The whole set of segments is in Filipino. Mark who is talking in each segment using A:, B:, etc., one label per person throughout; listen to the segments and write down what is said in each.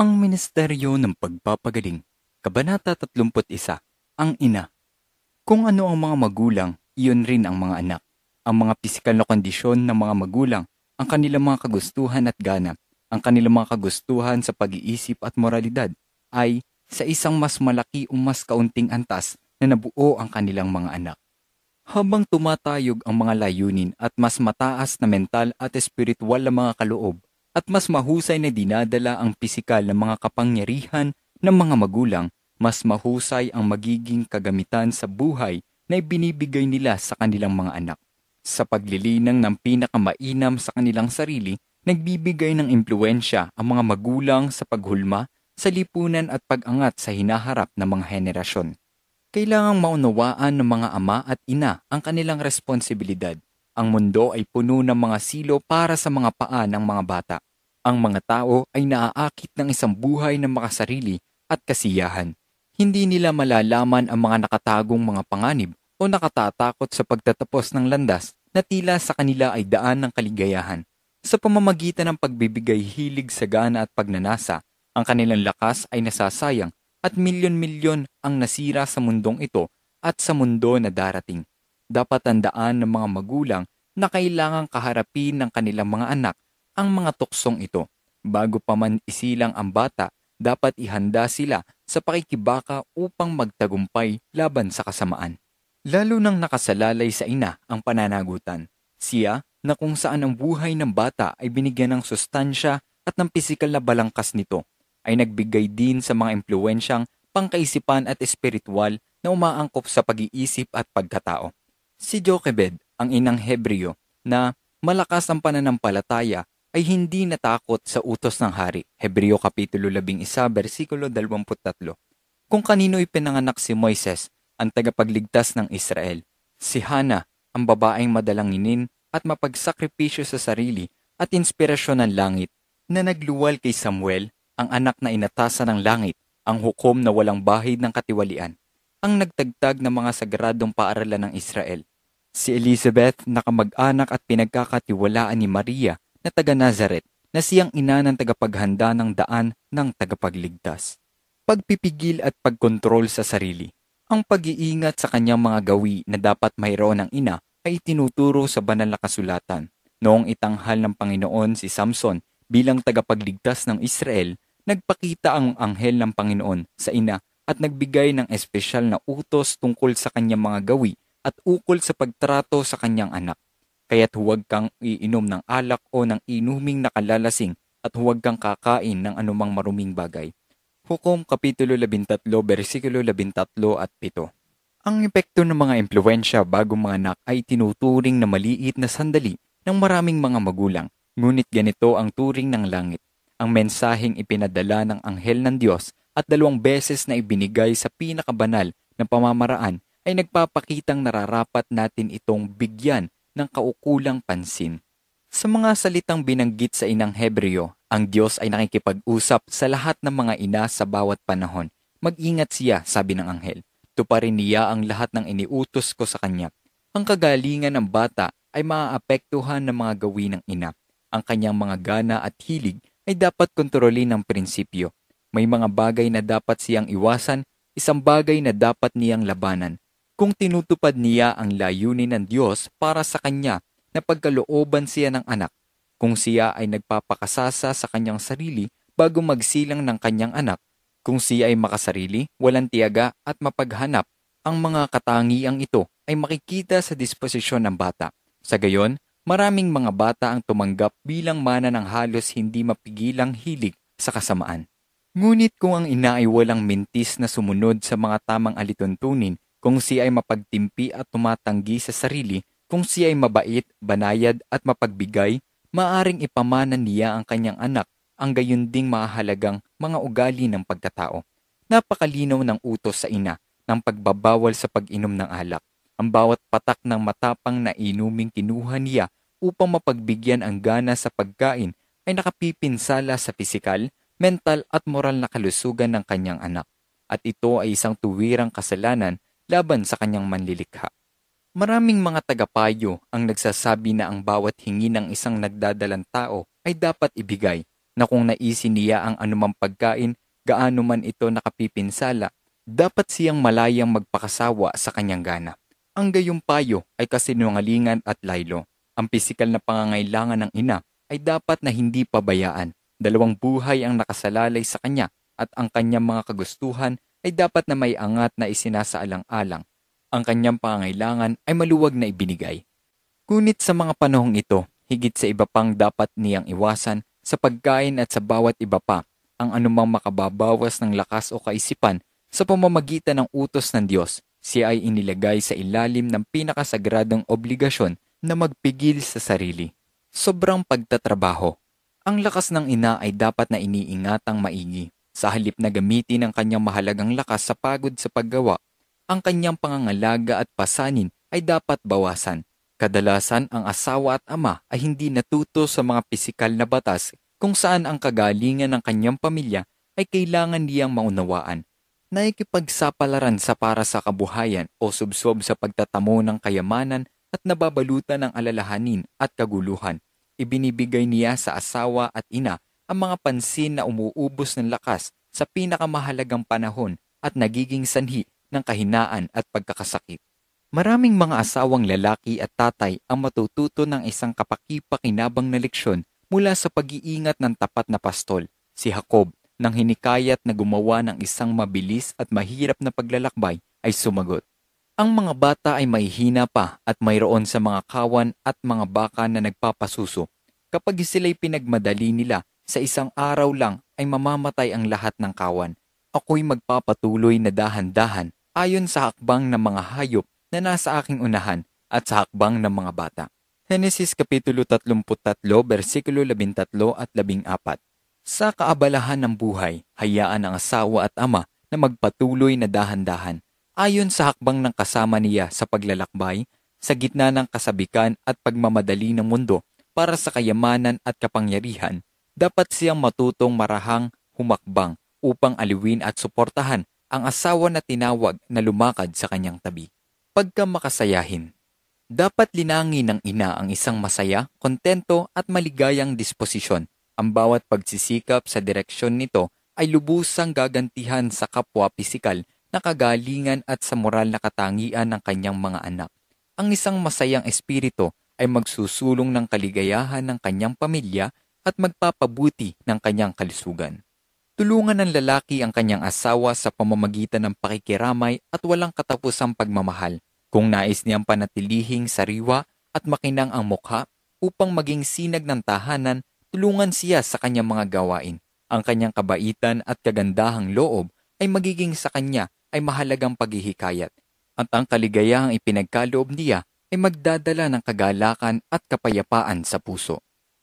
A: Ang Ministeryo ng Pagpapagaling, Kabanata 31, Ang Ina. Kung ano ang mga magulang, iyon rin ang mga anak. Ang mga pisikal na kondisyon ng mga magulang, ang kanilang mga kagustuhan at ganap, ang kanilang mga kagustuhan sa pag-iisip at moralidad ay sa isang mas malaki o mas kaunting antas na nabuo ang kanilang mga anak. Habang tumatayog ang mga layunin at mas mataas na mental at espiritual na mga kaloob, at mas mahusay na dinadala ang pisikal ng mga kapangyarihan ng mga magulang, mas mahusay ang magiging kagamitan sa buhay na ibinibigay nila sa kanilang mga anak. Sa paglilinang ng pinakamainam sa kanilang sarili, nagbibigay ng impluensya ang mga magulang sa paghulma, sa lipunan at pag-angat sa hinaharap ng mga henerasyon. Kailangang maunawaan ng mga ama at ina ang kanilang responsibilidad ang mundo ay puno ng mga silo para sa mga paa ng mga bata. Ang mga tao ay naaakit ng isang buhay ng makasarili at kasiyahan. Hindi nila malalaman ang mga nakatagong mga panganib o nakatatakot sa pagtatapos ng landas na tila sa kanila ay daan ng kaligayahan. Sa pamamagitan ng pagbibigay hilig sa gana at pagnanasa, ang kanilang lakas ay nasasayang at milyon-milyon ang nasira sa mundong ito at sa mundo na darating. Dapat tandaan ng mga magulang na kailangang kaharapin ng kanilang mga anak ang mga tuksong ito. Bago pa man isilang ang bata, dapat ihanda sila sa pakikibaka upang magtagumpay laban sa kasamaan. Lalo nang nakasalalay sa ina ang pananagutan. Siya na kung saan ang buhay ng bata ay binigyan ng sustansya at ng pisikal na balangkas nito, ay nagbigay din sa mga impluensyang pangkaisipan at espiritual na umaangkop sa pag-iisip at pagkatao. Si Jochebed ang inang Hebreo na malakas ang pananampalataya ay hindi natakot sa utos ng hari. Hebreo Kapitulo 11, versikulo 23. Kung kanino ipinanganak si Moises, ang tagapagligtas ng Israel. Si Hana, ang babaeng madalanginin at mapagsakripisyo sa sarili at inspirasyon ng langit na nagluwal kay Samuel, ang anak na inatasa ng langit, ang hukom na walang bahid ng katiwalian, ang nagtagtag ng mga sagradong paaralan ng Israel, Si Elizabeth, nakamag-anak at pinagkakatiwalaan ni Maria na taga Nazareth na siyang ina ng tagapaghanda ng daan ng tagapagligtas. Pagpipigil at pagkontrol sa sarili. Ang pag-iingat sa kanyang mga gawi na dapat mayroon ng ina ay itinuturo sa banal na kasulatan. Noong itanghal ng Panginoon si Samson bilang tagapagligtas ng Israel, nagpakita ang anghel ng Panginoon sa ina at nagbigay ng espesyal na utos tungkol sa kanyang mga gawi at ukol sa pagtrato sa kanyang anak. Kaya't huwag kang iinom ng alak o ng inuming nakalalasing at huwag kang kakain ng anumang maruming bagay. Hukom Kapitulo 13, versikulo 13 at 7 Ang epekto ng mga impluensya bago mga anak ay tinuturing na maliit na sandali ng maraming mga magulang, ngunit ganito ang turing ng langit. Ang mensaheng ipinadala ng anghel ng Diyos at dalawang beses na ibinigay sa pinakabanal na pamamaraan ay nagpapakitang nararapat natin itong bigyan ng kaukulang pansin. Sa mga salitang binanggit sa inang Hebreo, ang Diyos ay nakikipag-usap sa lahat ng mga ina sa bawat panahon. Mag-ingat siya, sabi ng anghel. Tuparin niya ang lahat ng iniutos ko sa kanya. Ang kagalingan ng bata ay maaapektuhan ng mga gawin ng ina. Ang kanyang mga gana at hilig ay dapat kontrolin ng prinsipyo. May mga bagay na dapat siyang iwasan, isang bagay na dapat niyang labanan kung tinutupad niya ang layunin ng Diyos para sa kanya na pagkalooban siya ng anak, kung siya ay nagpapakasasa sa kanyang sarili bago magsilang ng kanyang anak, kung siya ay makasarili, walang tiyaga at mapaghanap, ang mga katangiang ito ay makikita sa disposisyon ng bata. Sa gayon, maraming mga bata ang tumanggap bilang mana ng halos hindi mapigilang hilig sa kasamaan. Ngunit kung ang ina ay walang mintis na sumunod sa mga tamang alituntunin kung siya ay mapagtimpi at tumatanggi sa sarili, kung siya ay mabait, banayad at mapagbigay, maaring ipamana niya ang kanyang anak ang gayon ding mahalagang mga ugali ng pagkatao. Napakalinaw ng utos sa ina ng pagbabawal sa pag-inom ng alak. Ang bawat patak ng matapang na inuming kinuha niya upang mapagbigyan ang gana sa pagkain ay nakapipinsala sa pisikal, mental at moral na kalusugan ng kanyang anak. At ito ay isang tuwirang kasalanan laban sa kanyang manlilikha. Maraming mga tagapayo ang nagsasabi na ang bawat hingi ng isang nagdadalang tao ay dapat ibigay na kung naisin niya ang anumang pagkain, gaano man ito nakapipinsala, dapat siyang malayang magpakasawa sa kanyang gana. Ang gayong payo ay kasinungalingan at laylo. Ang pisikal na pangangailangan ng ina ay dapat na hindi pabayaan. Dalawang buhay ang nakasalalay sa kanya at ang kanyang mga kagustuhan ay dapat na may angat na isinasaalang-alang. Ang kanyang pangailangan ay maluwag na ibinigay. Ngunit sa mga panahong ito, higit sa iba pang dapat niyang iwasan sa pagkain at sa bawat iba pa ang anumang makababawas ng lakas o kaisipan sa pamamagitan ng utos ng Diyos. Siya ay inilagay sa ilalim ng pinakasagradong obligasyon na magpigil sa sarili. Sobrang pagtatrabaho. Ang lakas ng ina ay dapat na iniingatang maigi sa halip na gamitin ang kanyang mahalagang lakas sa pagod sa paggawa, ang kanyang pangangalaga at pasanin ay dapat bawasan. Kadalasan ang asawa at ama ay hindi natuto sa mga pisikal na batas kung saan ang kagalingan ng kanyang pamilya ay kailangan niyang maunawaan. Nakikipagsapalaran sa para sa kabuhayan o subsob sa pagtatamo ng kayamanan at nababalutan ng alalahanin at kaguluhan. Ibinibigay niya sa asawa at ina ang mga pansin na umuubos ng lakas sa pinakamahalagang panahon at nagiging sanhi ng kahinaan at pagkakasakit. Maraming mga asawang lalaki at tatay ang matututo ng isang kapaki-pakinabang na leksyon mula sa pag-iingat ng tapat na pastol, si Jacob, nang hinikayat na gumawa ng isang mabilis at mahirap na paglalakbay ay sumagot. Ang mga bata ay mahihina pa at mayroon sa mga kawan at mga baka na nagpapasuso. Kapag sila'y pinagmadali nila sa isang araw lang ay mamamatay ang lahat ng kawan. Ako'y magpapatuloy na dahan-dahan ayon sa hakbang ng mga hayop na nasa aking unahan at sa hakbang ng mga bata. Genesis Kapitulo 33, versikulo 13 at 14. Sa kaabalahan ng buhay, hayaan ang asawa at ama na magpatuloy na dahan-dahan ayon sa hakbang ng kasama niya sa paglalakbay sa gitna ng kasabikan at pagmamadali ng mundo para sa kayamanan at kapangyarihan dapat siyang matutong marahang humakbang upang aliwin at suportahan ang asawa na tinawag na lumakad sa kanyang tabi. Pagka makasayahin, dapat linangin ng ina ang isang masaya, kontento at maligayang disposisyon. Ang bawat pagsisikap sa direksyon nito ay lubusang gagantihan sa kapwa pisikal na kagalingan at sa moral na katangian ng kanyang mga anak. Ang isang masayang espiritu ay magsusulong ng kaligayahan ng kanyang pamilya at magpapabuti ng kanyang kalisugan. Tulungan ng lalaki ang kanyang asawa sa pamamagitan ng pakikiramay at walang katapusang pagmamahal kung nais niyang panatilihing sariwa at makinang ang mukha upang maging sinag ng tahanan, tulungan siya sa kanyang mga gawain. Ang kanyang kabaitan at kagandahang loob ay magiging sa kanya ay mahalagang paghihikayat. At ang kaligayahang ipinagkaloob niya ay magdadala ng kagalakan at kapayapaan sa puso.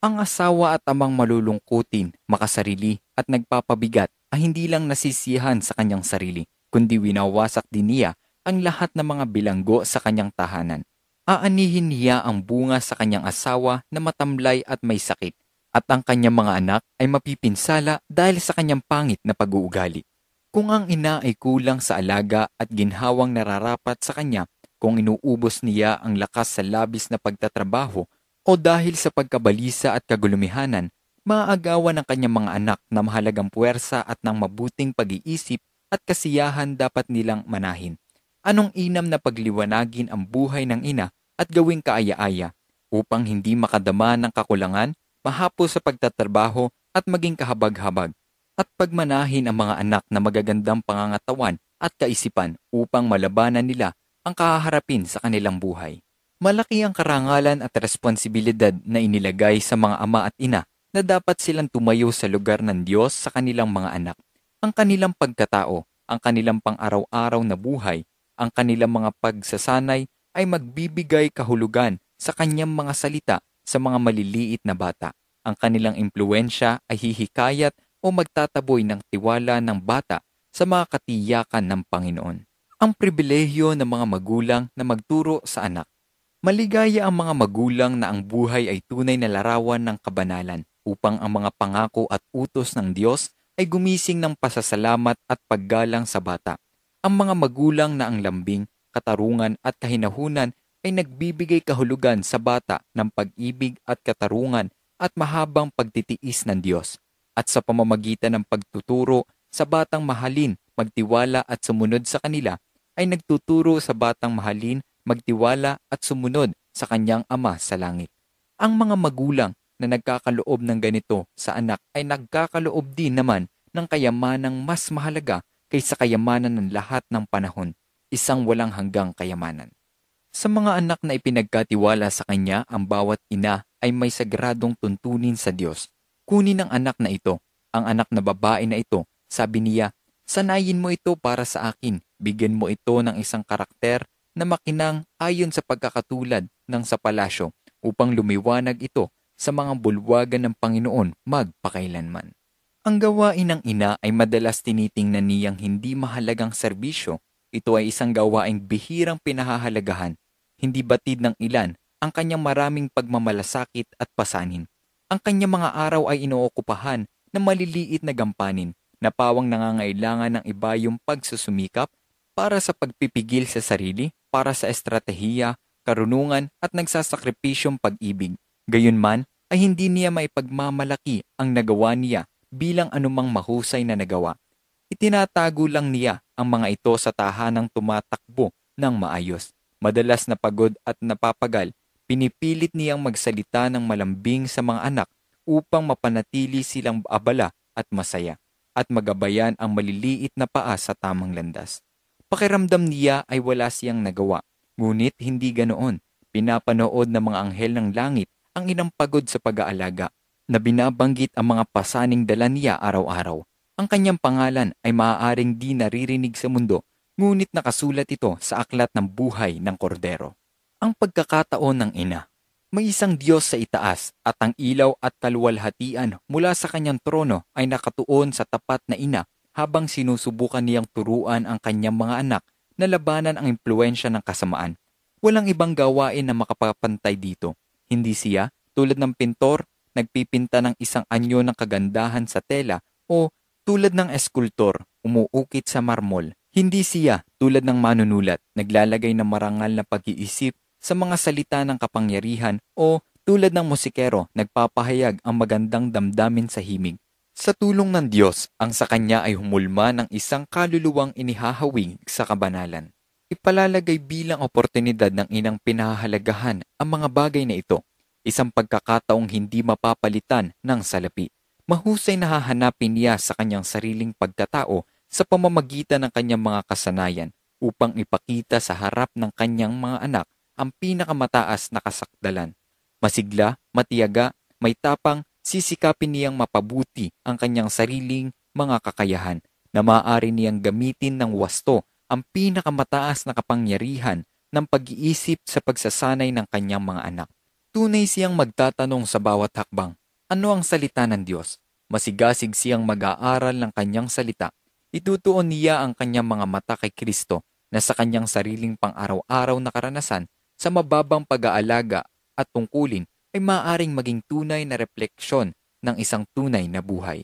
A: Ang asawa at amang malulungkotin, makasarili at nagpapabigat ay hindi lang nasisihan sa kanyang sarili, kundi winawasak din niya ang lahat ng mga bilanggo sa kanyang tahanan. Aanihin niya ang bunga sa kanyang asawa na matamlay at may sakit, at ang kanyang mga anak ay mapipinsala dahil sa kanyang pangit na pag-uugali. Kung ang ina ay kulang sa alaga at ginhawang nararapat sa kanya, kung inuubos niya ang lakas sa labis na pagtatrabaho o dahil sa pagkabalisa at kagulumihanan, maaagawan ng kanyang mga anak na mahalagang puwersa at ng mabuting pag-iisip at kasiyahan dapat nilang manahin. Anong inam na pagliwanagin ang buhay ng ina at gawing kaaya-aya upang hindi makadama ng kakulangan, mahapo sa pagtatrabaho at maging kahabag-habag at pagmanahin ang mga anak na magagandang pangangatawan at kaisipan upang malabanan nila ang kahaharapin sa kanilang buhay malaki ang karangalan at responsibilidad na inilagay sa mga ama at ina na dapat silang tumayo sa lugar ng Diyos sa kanilang mga anak. Ang kanilang pagkatao, ang kanilang pang-araw-araw na buhay, ang kanilang mga pagsasanay ay magbibigay kahulugan sa kanyang mga salita sa mga maliliit na bata. Ang kanilang impluensya ay hihikayat o magtataboy ng tiwala ng bata sa mga katiyakan ng Panginoon. Ang pribilehyo ng mga magulang na magturo sa anak Maligaya ang mga magulang na ang buhay ay tunay na larawan ng kabanalan upang ang mga pangako at utos ng Diyos ay gumising ng pasasalamat at paggalang sa bata. Ang mga magulang na ang lambing, katarungan at kahinahunan ay nagbibigay kahulugan sa bata ng pag-ibig at katarungan at mahabang pagtitiis ng Diyos. At sa pamamagitan ng pagtuturo sa batang mahalin, magtiwala at sumunod sa kanila, ay nagtuturo sa batang mahalin magtiwala at sumunod sa kanyang ama sa langit. Ang mga magulang na nagkakaloob ng ganito sa anak ay nagkakaloob din naman ng kayamanang mas mahalaga kaysa kayamanan ng lahat ng panahon, isang walang hanggang kayamanan. Sa mga anak na ipinagkatiwala sa kanya, ang bawat ina ay may sagradong tuntunin sa Diyos. Kunin ang anak na ito, ang anak na babae na ito, sabi niya, sanayin mo ito para sa akin, bigyan mo ito ng isang karakter na makinang ayon sa pagkakatulad ng sa palasyo upang lumiwanag ito sa mga bulwagan ng Panginoon magpakailanman. Ang gawain ng ina ay madalas tinitingnan niyang hindi mahalagang serbisyo. Ito ay isang gawaing bihirang pinahahalagahan, hindi batid ng ilan ang kanyang maraming pagmamalasakit at pasanin. Ang kanyang mga araw ay inookupahan ng maliliit na gampanin na pawang nangangailangan ng iba yung pagsusumikap para sa pagpipigil sa sarili para sa estratehiya, karunungan at nagsasakripisyong pag-ibig. Gayunman ay hindi niya maipagmamalaki ang nagawa niya bilang anumang mahusay na nagawa. Itinatago lang niya ang mga ito sa tahanang tumatakbo ng maayos. Madalas na pagod at napapagal, pinipilit niyang magsalita ng malambing sa mga anak upang mapanatili silang abala at masaya at magabayan ang maliliit na paa sa tamang landas. Pakiramdam niya ay wala siyang nagawa. Ngunit hindi ganoon. Pinapanood ng mga anghel ng langit ang inang pagod sa pag-aalaga na binabanggit ang mga pasaning dala niya araw-araw. Ang kanyang pangalan ay maaaring di naririnig sa mundo, ngunit nakasulat ito sa aklat ng buhay ng kordero. Ang pagkakataon ng ina. May isang Diyos sa itaas at ang ilaw at kaluwalhatian mula sa kanyang trono ay nakatuon sa tapat na ina habang sinusubukan niyang turuan ang kanyang mga anak na labanan ang impluensya ng kasamaan. Walang ibang gawain na makapapantay dito. Hindi siya, tulad ng pintor, nagpipinta ng isang anyo ng kagandahan sa tela o tulad ng eskultor, umuukit sa marmol. Hindi siya, tulad ng manunulat, naglalagay ng marangal na pag-iisip sa mga salita ng kapangyarihan o tulad ng musikero, nagpapahayag ang magandang damdamin sa himig. Sa tulong ng Diyos, ang sa kanya ay humulma ng isang kaluluwang inihahawing sa kabanalan. Ipalalagay bilang oportunidad ng inang pinahahalagahan ang mga bagay na ito, isang pagkakataong hindi mapapalitan ng salapi. Mahusay na hahanapin niya sa kanyang sariling pagkatao sa pamamagitan ng kanyang mga kasanayan upang ipakita sa harap ng kanyang mga anak ang pinakamataas na kasakdalan. Masigla, matiyaga, may tapang sisikapin niyang mapabuti ang kanyang sariling mga kakayahan na maaari niyang gamitin ng wasto ang pinakamataas na kapangyarihan ng pag-iisip sa pagsasanay ng kanyang mga anak. Tunay siyang magtatanong sa bawat hakbang, ano ang salita ng Diyos? Masigasig siyang mag-aaral ng kanyang salita. Itutuon niya ang kanyang mga mata kay Kristo na sa kanyang sariling pang-araw-araw na karanasan sa mababang pag-aalaga at tungkulin ay maaaring maging tunay na refleksyon ng isang tunay na buhay.